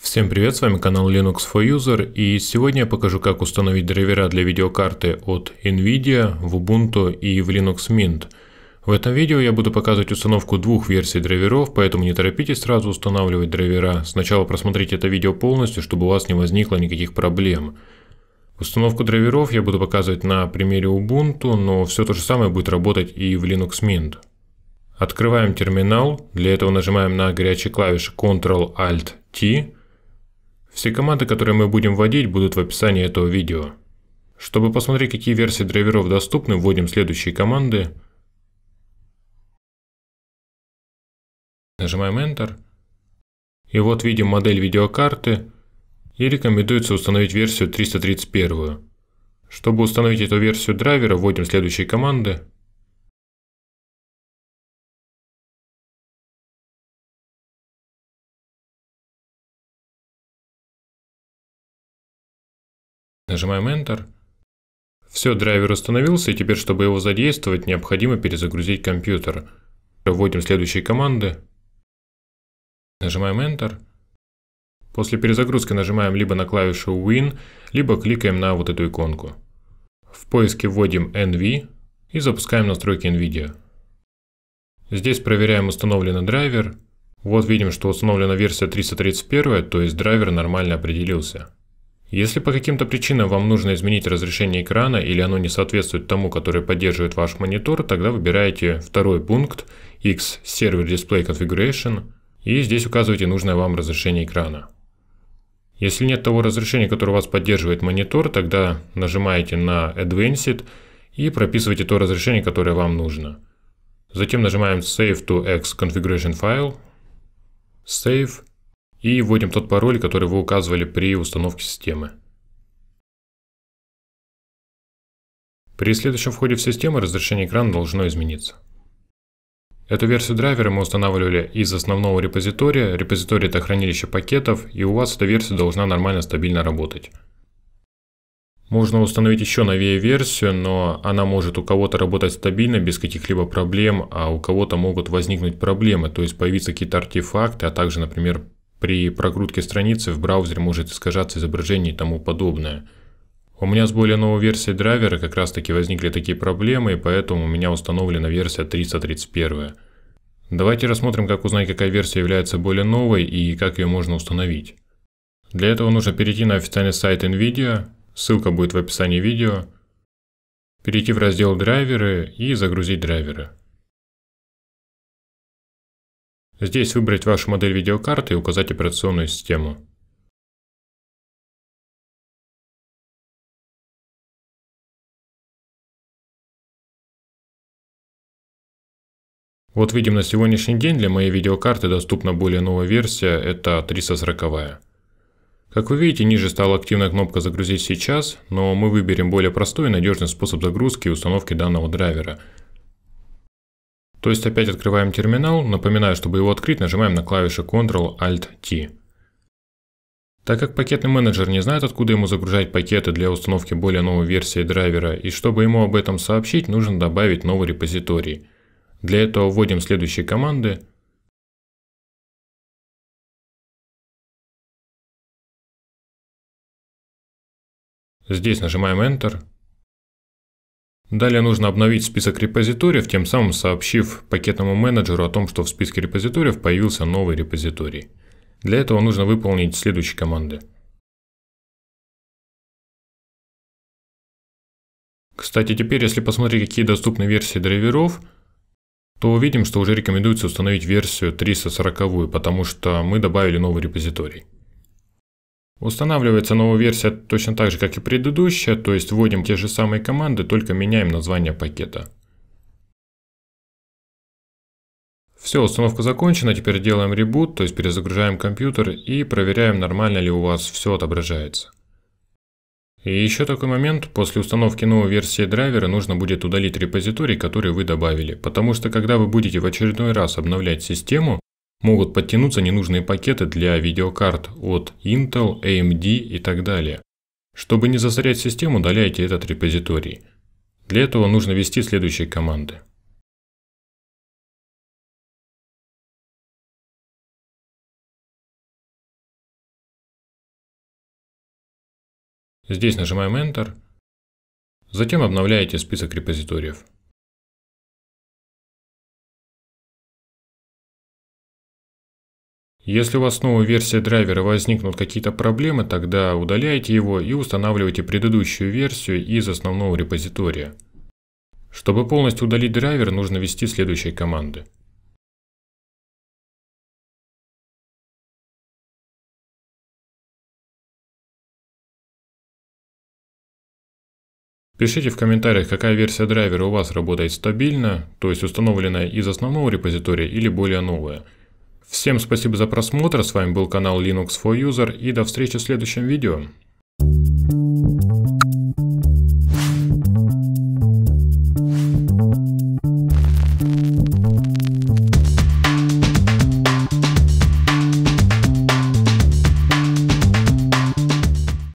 Всем привет, с вами канал Linux for User и сегодня я покажу как установить драйвера для видеокарты от NVIDIA в Ubuntu и в Linux Mint. В этом видео я буду показывать установку двух версий драйверов, поэтому не торопитесь сразу устанавливать драйвера. Сначала просмотрите это видео полностью, чтобы у вас не возникло никаких проблем. Установку драйверов я буду показывать на примере Ubuntu, но все то же самое будет работать и в Linux Mint. Открываем терминал, для этого нажимаем на горячие клавиши Ctrl-Alt-T. Все команды, которые мы будем вводить, будут в описании этого видео. Чтобы посмотреть, какие версии драйверов доступны, вводим следующие команды. Нажимаем Enter. И вот видим модель видеокарты и рекомендуется установить версию 331. Чтобы установить эту версию драйвера, вводим следующие команды. Нажимаем Enter. Все, драйвер установился, и теперь, чтобы его задействовать, необходимо перезагрузить компьютер. Вводим следующие команды. Нажимаем Enter. После перезагрузки нажимаем либо на клавишу Win, либо кликаем на вот эту иконку. В поиске вводим NV и запускаем настройки NVIDIA. Здесь проверяем установленный драйвер. Вот видим, что установлена версия 331, то есть драйвер нормально определился. Если по каким-то причинам вам нужно изменить разрешение экрана или оно не соответствует тому, который поддерживает ваш монитор, тогда выбираете второй пункт X Server Display Configuration и здесь указываете нужное вам разрешение экрана. Если нет того разрешения, которое вас поддерживает монитор, тогда нажимаете на Advanced и прописываете то разрешение, которое вам нужно. Затем нажимаем Save to X Configuration File, Save и вводим тот пароль, который вы указывали при установке системы. При следующем входе в систему разрешение экрана должно измениться. Эту версию драйвера мы устанавливали из основного репозитория. Репозиторий – это хранилище пакетов, и у вас эта версия должна нормально, стабильно работать. Можно установить еще новее версию, но она может у кого-то работать стабильно, без каких-либо проблем, а у кого-то могут возникнуть проблемы, то есть появиться какие-то артефакты, а также, например, при прокрутке страницы в браузере может искажаться изображение и тому подобное – у меня с более новой версией драйвера как раз таки возникли такие проблемы, и поэтому у меня установлена версия 331. Давайте рассмотрим, как узнать, какая версия является более новой и как ее можно установить. Для этого нужно перейти на официальный сайт NVIDIA, ссылка будет в описании видео, перейти в раздел «Драйверы» и загрузить драйверы. Здесь выбрать вашу модель видеокарты и указать операционную систему. Вот видим на сегодняшний день для моей видеокарты доступна более новая версия, это 340. Как вы видите, ниже стала активна кнопка «Загрузить сейчас», но мы выберем более простой и надежный способ загрузки и установки данного драйвера. То есть опять открываем терминал, напоминаю, чтобы его открыть, нажимаем на клавиши Ctrl-Alt-T. Так как пакетный менеджер не знает, откуда ему загружать пакеты для установки более новой версии драйвера, и чтобы ему об этом сообщить, нужно добавить новый репозиторий – для этого вводим следующие команды. Здесь нажимаем Enter. Далее нужно обновить список репозиториев, тем самым сообщив пакетному менеджеру о том, что в списке репозиториев появился новый репозиторий. Для этого нужно выполнить следующие команды. Кстати, теперь, если посмотреть, какие доступны версии драйверов – то увидим, что уже рекомендуется установить версию 340, потому что мы добавили новый репозиторий. Устанавливается новая версия точно так же, как и предыдущая, то есть вводим те же самые команды, только меняем название пакета. Все, установка закончена, теперь делаем ребут, то есть перезагружаем компьютер и проверяем, нормально ли у вас все отображается. И еще такой момент, после установки новой версии драйвера нужно будет удалить репозиторий, который вы добавили, потому что когда вы будете в очередной раз обновлять систему, могут подтянуться ненужные пакеты для видеокарт от Intel, AMD и так далее. Чтобы не засорять систему, удаляйте этот репозиторий. Для этого нужно ввести следующие команды. Здесь нажимаем Enter, затем обновляете список репозиториев. Если у вас с новой драйвера возникнут какие-то проблемы, тогда удаляйте его и устанавливайте предыдущую версию из основного репозитория. Чтобы полностью удалить драйвер, нужно ввести следующие команды. Пишите в комментариях, какая версия драйвера у вас работает стабильно, то есть установленная из основного репозитория или более новая. Всем спасибо за просмотр, с вами был канал Linux for User и до встречи в следующем видео.